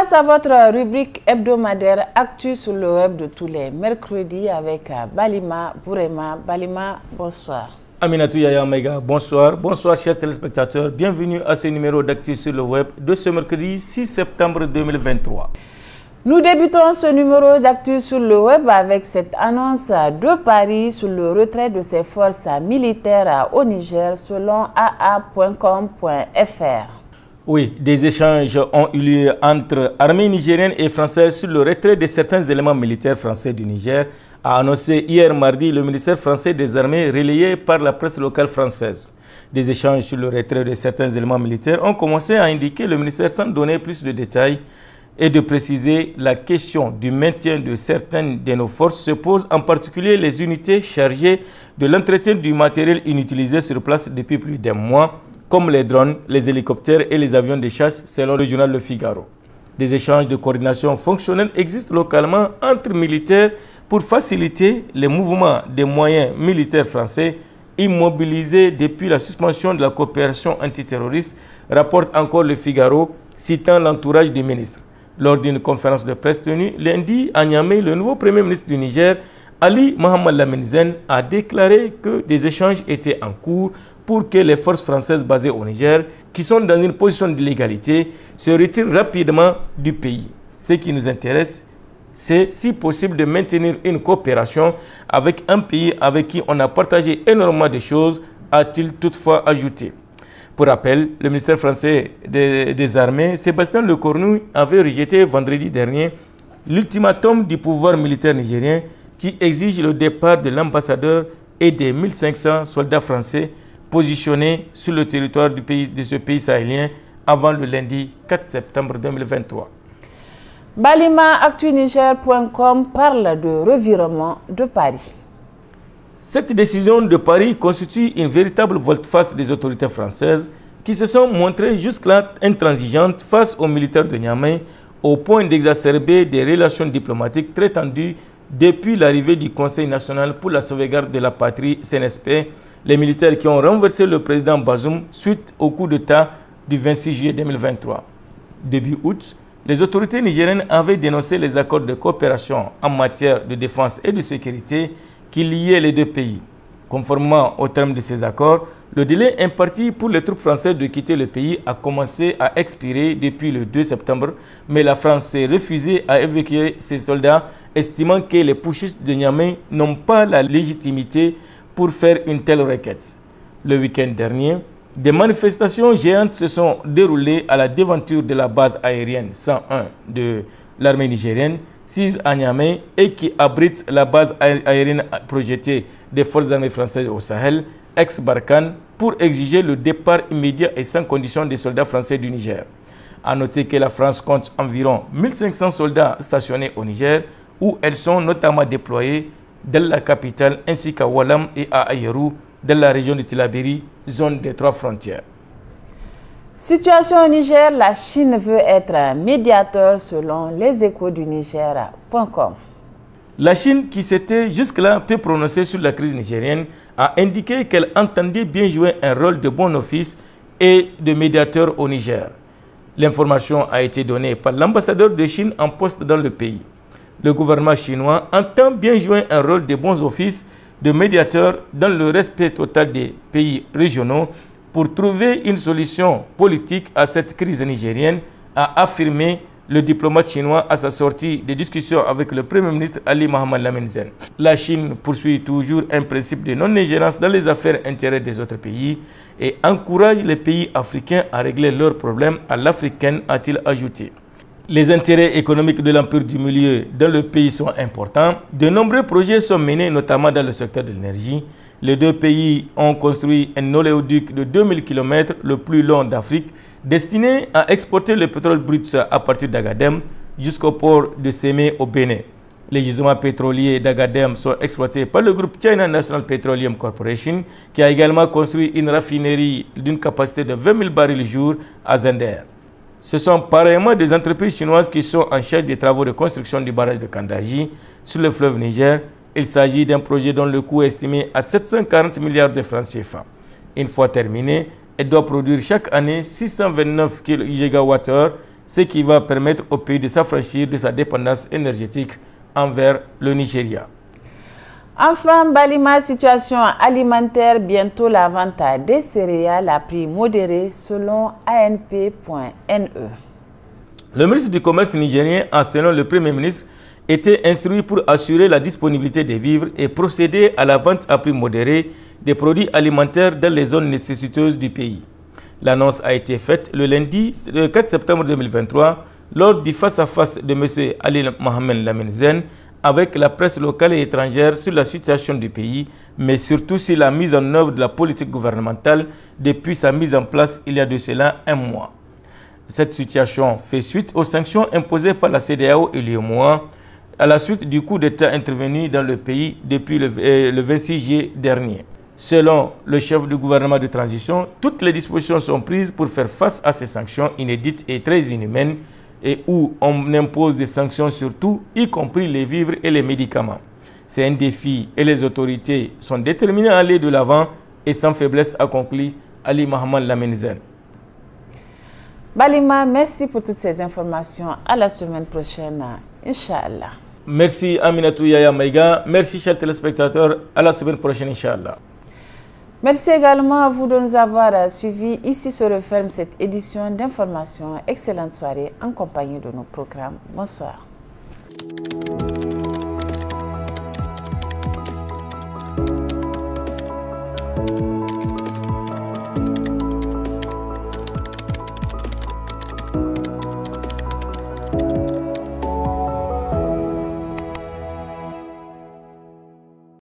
place à votre rubrique hebdomadaire Actu sur le web de tous les mercredis avec euh, Balima Bourema. Balima, bonsoir. Aminatou Yaya Mega, bonsoir. Bonsoir chers téléspectateurs. Bienvenue à ce numéro d'Actu sur le web de ce mercredi 6 septembre 2023. Nous débutons ce numéro d'actu sur le web avec cette annonce de Paris sur le retrait de ses forces militaires au Niger selon aa.com.fr. Oui, des échanges ont eu lieu entre armée nigérienne et française sur le retrait de certains éléments militaires français du Niger, a annoncé hier mardi le ministère français des armées relayé par la presse locale française. Des échanges sur le retrait de certains éléments militaires ont commencé à indiquer le ministère sans donner plus de détails et de préciser la question du maintien de certaines de nos forces se pose en particulier les unités chargées de l'entretien du matériel inutilisé sur place depuis plus d'un mois comme les drones, les hélicoptères et les avions de chasse, selon le journal Le Figaro. Des échanges de coordination fonctionnelle existent localement entre militaires pour faciliter les mouvements des moyens militaires français immobilisés depuis la suspension de la coopération antiterroriste, rapporte encore le Figaro, citant l'entourage du ministre. Lors d'une conférence de presse tenue lundi à Niamey, le nouveau Premier ministre du Niger, Ali Mohamed Zen, a déclaré que des échanges étaient en cours pour que les forces françaises basées au Niger, qui sont dans une position d'illégalité, se retirent rapidement du pays. Ce qui nous intéresse, c'est si possible de maintenir une coopération avec un pays avec qui on a partagé énormément de choses, a-t-il toutefois ajouté. Pour rappel, le ministère français des, armées, Sébastien Lecornu, avait rejeté vendredi dernier l'ultimatum du pouvoir militaire nigérien qui exige le départ de l'ambassadeur et des 1500 soldats français positionnés sur le territoire du pays, de ce pays sahélien avant le lundi 4 septembre 2023. BalimaActuNiger.com parle de revirement de Paris. Cette décision de Paris constitue une véritable volte-face des autorités françaises qui se sont montrées jusque-là intransigeantes face aux militaires de Niamey au point d'exacerber des relations diplomatiques très tendues depuis l'arrivée du Conseil national pour la sauvegarde de la patrie, CNSP, les militaires qui ont renversé le président Bazoum suite au coup d'État du 26 juillet 2023. Début août, les autorités nigériennes avaient dénoncé les accords de coopération en matière de défense et de sécurité qui liaient les deux pays. Conformément au terme de ces accords, le délai imparti pour les troupes françaises de quitter le pays a commencé à expirer depuis le 2 septembre, mais la France s'est refusée à évacuer ses soldats, estimant que les putschistes de Niamey n'ont pas la légitimité pour faire une telle requête. Le week-end dernier, des manifestations géantes se sont déroulées à la déventure de la base aérienne 101 de l'armée nigérienne sise à Niamey et qui abrite la base aérienne projetée des forces armées françaises au Sahel, ex-Barkhane, pour exiger le départ immédiat et sans condition des soldats français du Niger. A noter que la France compte environ 1500 soldats stationnés au Niger, où elles sont notamment déployées dans la capitale ainsi qu'à Walam et à Ayerou, dans la région de Tilaberi, zone des trois frontières. Situation au Niger, la Chine veut être un médiateur selon les échos du Niger.com. La Chine, qui s'était jusque-là peu prononcée sur la crise nigérienne, a indiqué qu'elle entendait bien jouer un rôle de bon office et de médiateur au Niger. L'information a été donnée par l'ambassadeur de Chine en poste dans le pays. Le gouvernement chinois entend bien jouer un rôle de bon offices de médiateur dans le respect total des pays régionaux pour trouver une solution politique à cette crise nigérienne, a affirmé le diplomate chinois à sa sortie des discussions avec le Premier ministre Ali Mohamed Lamenzen. La Chine poursuit toujours un principe de non ingérence dans les affaires intérêts des autres pays et encourage les pays africains à régler leurs problèmes à l'africaine, a-t-il ajouté. Les intérêts économiques de l'Empire du Milieu dans le pays sont importants. De nombreux projets sont menés, notamment dans le secteur de l'énergie. Les deux pays ont construit un oléoduc de 2000 km, le plus long d'Afrique, destiné à exporter le pétrole brut à partir d'Agadem jusqu'au port de Semé au Bénin. Les gisements pétroliers d'Agadem sont exploités par le groupe China National Petroleum Corporation, qui a également construit une raffinerie d'une capacité de 20 000 barils jour à Zender. Ce sont pareillement des entreprises chinoises qui sont en charge des travaux de construction du barrage de Kandaji sur le fleuve Niger, il s'agit d'un projet dont le coût est estimé à 740 milliards de francs CFA. Une fois terminé, elle doit produire chaque année 629 kWh, ce qui va permettre au pays de s'affranchir de sa dépendance énergétique envers le Nigeria. Enfin, Balima, situation alimentaire, bientôt la vente à des céréales à prix modéré selon ANP.ne. Le ministre du Commerce nigérien, en selon le Premier ministre, était instruit pour assurer la disponibilité des vivres et procéder à la vente à prix modéré des produits alimentaires dans les zones nécessiteuses du pays. L'annonce a été faite le lundi 4 septembre 2023 lors du face-à-face de M. Ali Mohamed Laminzen avec la presse locale et étrangère sur la situation du pays, mais surtout sur la mise en œuvre de la politique gouvernementale depuis sa mise en place il y a de cela un mois. Cette situation fait suite aux sanctions imposées par la CDAO un mois, à la suite du coup d'État intervenu dans le pays depuis le, 26 euh, juillet dernier. Selon le chef du gouvernement de transition, toutes les dispositions sont prises pour faire face à ces sanctions inédites et très inhumaines et où on impose des sanctions sur tout, y compris les vivres et les médicaments. C'est un défi et les autorités sont déterminées à aller de l'avant et sans faiblesse, a Ali Mohamed Lamenzen. Balima, merci pour toutes ces informations. À la semaine prochaine, Inch'Allah. Merci Aminatou Yaya Maïga. Merci chers téléspectateurs. À la semaine prochaine, Inch'Allah. Merci également à vous de nous avoir suivis. Ici sur le referme cette édition d'information. Excellente soirée en compagnie de nos programmes. Bonsoir.